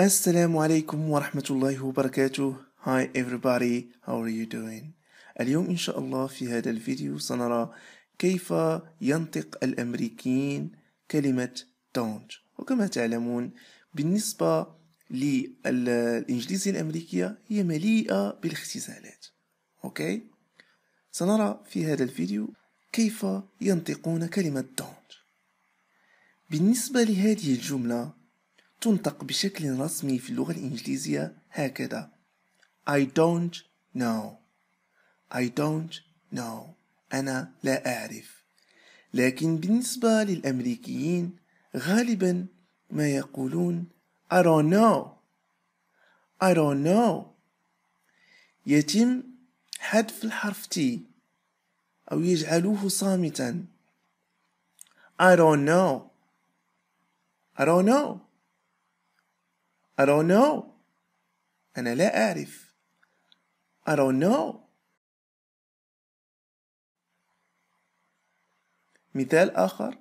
السلام عليكم ورحمة الله وبركاته Hi everybody, how are you doing? اليوم إن شاء الله في هذا الفيديو سنرى كيف ينطق الأمريكيين كلمة don't وكما تعلمون بالنسبة للإنجليزية الأمريكية هي مليئة بالاختزالات أوكي؟ سنرى في هذا الفيديو كيف ينطقون كلمة don't بالنسبة لهذه الجملة تنطق بشكل رسمي في اللغة الإنجليزية هكذا I don't know I don't know أنا لا أعرف لكن بالنسبة للأمريكيين غالبا ما يقولون I don't know I don't know يتم حذف الحرف T أو يجعلوه صامتا I don't know I don't know I don't know أنا لا أعرف I don't know مثال آخر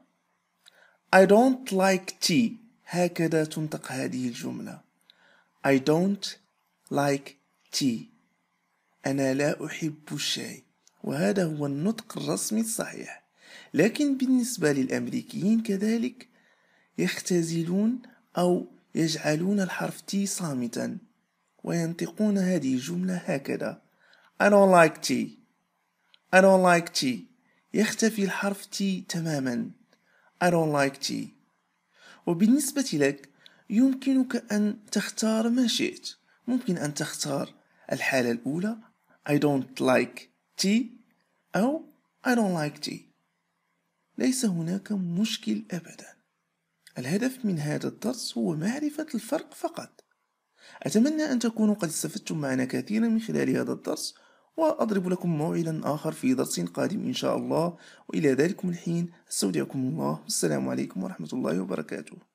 I don't like tea هكذا تنطق هذه الجملة I don't like tea أنا لا أحب الشاي وهذا هو النطق الرسمي الصحيح لكن بالنسبة للأمريكيين كذلك يختزلون أو يجعلون الحرف تي صامتا وينطقون هذه الجملة هكذا I don't like tea I don't like tea يختفي الحرف تي تماما I don't like tea وبالنسبة لك يمكنك أن تختار ما شئت ممكن أن تختار الحالة الأولى I don't like tea أو I don't like tea ليس هناك مشكل أبداً الهدف من هذا الدرس هو معرفة الفرق فقط أتمنى أن تكونوا قد استفدتم معنا كثيرا من خلال هذا الدرس وأضرب لكم موعدا آخر في درس قادم إن شاء الله وإلى ذلكم الحين أستودعكم الله والسلام عليكم ورحمة الله وبركاته